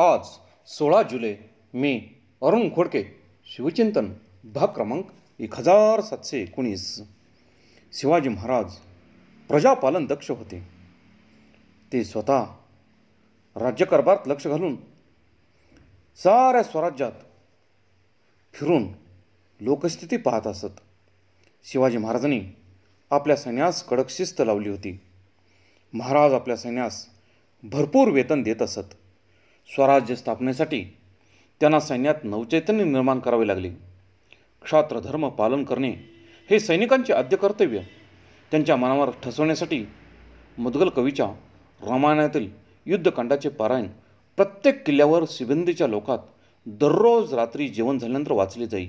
आज सोळा जुलै मी अरुण खोडके शिवचिंतन भाग क्रमांक एक हजार सातशे एकोणीस शिवाजी महाराज प्रजापालन दक्ष होते ते स्वतः राज्यकरबारात लक्ष घालून साऱ्या स्वराज्यात फिरून लोकस्थिती पाहत असत शिवाजी महाराजांनी आपल्या सैन्यास कडक शिस्त लावली होती महाराज आपल्या सैन्यास भरपूर वेतन देत असत स्वराज्य स्थापनेसाठी त्यांना सैन्यात नवचैतन्य निर्माण करावे लागले क्षात्रधर्म पालन करणे हे सैनिकांचे आद्य कर्तव्य त्यांच्या मनावर ठसवण्यासाठी मुदगल कवीच्या रामायणातील युद्धकांडाचे पारायण प्रत्येक किल्ल्यावर सिबंदीच्या लोकात दररोज रात्री जेवण झाल्यानंतर वाचले जाई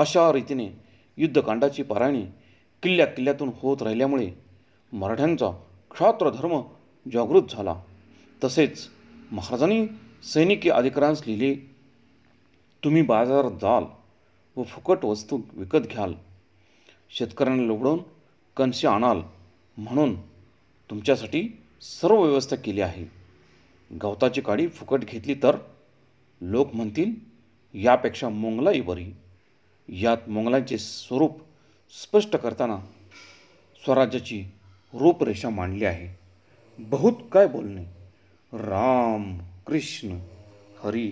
अशा रीतीने युद्धकांडाची पारायणी किल्ल्या किल्ल्यातून होत राहिल्यामुळे मराठ्यांचा क्षात्रधर्म जागृत झाला तसेच महाराजांनी सैनिकी अधिकारांस लिहिले तुम्ही बाजारात जाल व फुकट वस्तू विकत घ्याल शेतकऱ्यांना लुबडून कंसे आणाल म्हणून तुमच्यासाठी सर्व व्यवस्था केली आहे गवताची काडी फुकट घेतली तर लोक म्हणतील यापेक्षा मोंगलाई बरी यात मोंगलांचे स्वरूप स्पष्ट करताना स्वराज्याची रूपरेषा मांडली आहे बहुत काय बोलणे राम कृष्ण हरी